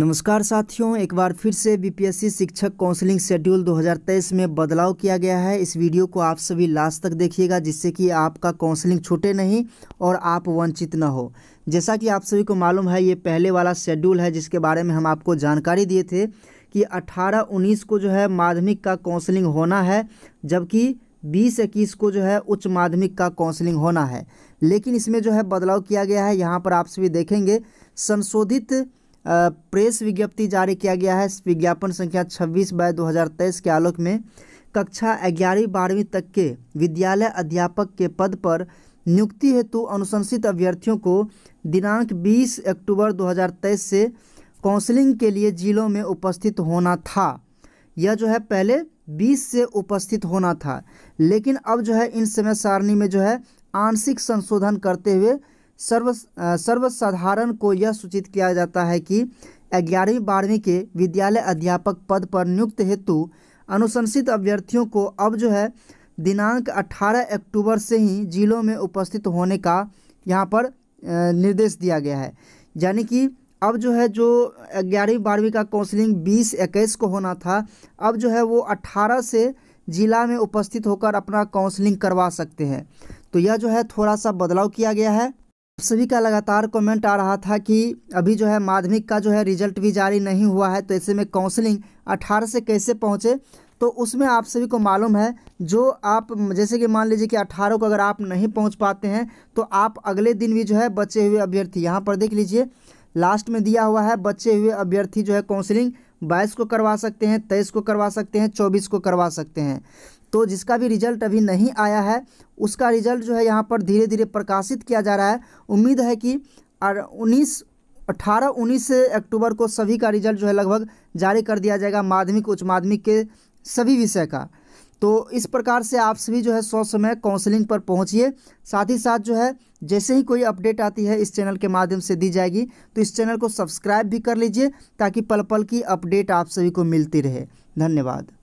नमस्कार साथियों एक बार फिर से बीपीएससी शिक्षक काउंसलिंग शेड्यूल 2023 में बदलाव किया गया है इस वीडियो को आप सभी लास्ट तक देखिएगा जिससे कि आपका काउंसलिंग छूटे नहीं और आप वंचित न हो जैसा कि आप सभी को मालूम है ये पहले वाला शेड्यूल है जिसके बारे में हम आपको जानकारी दिए थे कि अठारह उन्नीस को जो है माध्यमिक का काउंसलिंग होना है जबकि बीस इक्कीस को जो है उच्च माध्यमिक का काउंसलिंग होना है लेकिन इसमें जो है बदलाव किया गया है यहाँ पर आप सभी देखेंगे संशोधित प्रेस विज्ञप्ति जारी किया गया है विज्ञापन संख्या छब्बीस बाय दो के आलोक में कक्षा ग्यारहवीं बारहवीं तक के विद्यालय अध्यापक के पद पर नियुक्ति हेतु अनुशंसित अभ्यर्थियों को दिनांक 20 अक्टूबर 2023 से काउंसलिंग के लिए जिलों में उपस्थित होना था यह जो है पहले 20 से उपस्थित होना था लेकिन अब जो है इन समय सारणी में जो है आंशिक संशोधन करते हुए सर्व सर्वसाधारण को यह सूचित किया जाता है कि ग्यारहवीं बारहवीं के विद्यालय अध्यापक पद पर नियुक्त हेतु अनुशंसित अभ्यर्थियों को अब जो है दिनांक 18 अक्टूबर से ही जिलों में उपस्थित होने का यहाँ पर निर्देश दिया गया है यानी कि अब जो है जो ग्यारहवीं बारहवीं का काउंसलिंग बीस इक्कीस को होना था अब जो है वो अट्ठारह से ज़िला में उपस्थित होकर अपना काउंसलिंग करवा सकते हैं तो यह जो है थोड़ा सा बदलाव किया गया है सभी का लगातार कमेंट आ रहा था कि अभी जो है माध्यमिक का जो है रिजल्ट भी जारी नहीं हुआ है तो ऐसे में काउंसलिंग अठारह से कैसे पहुँचे तो उसमें आप सभी को मालूम है जो आप जैसे कि मान लीजिए कि अठारह को अगर आप नहीं पहुंच पाते हैं तो आप अगले दिन भी जो है बचे हुए अभ्यर्थी यहाँ पर देख लीजिए लास्ट में दिया हुआ है बचे हुए अभ्यर्थी जो है काउंसलिंग बाईस को करवा सकते हैं तेईस को करवा सकते हैं चौबीस को करवा सकते हैं तो जिसका भी रिजल्ट अभी नहीं आया है उसका रिजल्ट जो है यहाँ पर धीरे धीरे प्रकाशित किया जा रहा है उम्मीद है कि उन्नीस अट्ठारह उन्नीस अक्टूबर को सभी का रिजल्ट जो है लगभग जारी कर दिया जाएगा माध्यमिक उच्च माध्यमिक के सभी विषय का तो इस प्रकार से आप सभी जो है सौ समय काउंसलिंग पर पहुंचिए साथ ही साथ जो है जैसे ही कोई अपडेट आती है इस चैनल के माध्यम से दी जाएगी तो इस चैनल को सब्सक्राइब भी कर लीजिए ताकि पल पल की अपडेट आप सभी को मिलती रहे धन्यवाद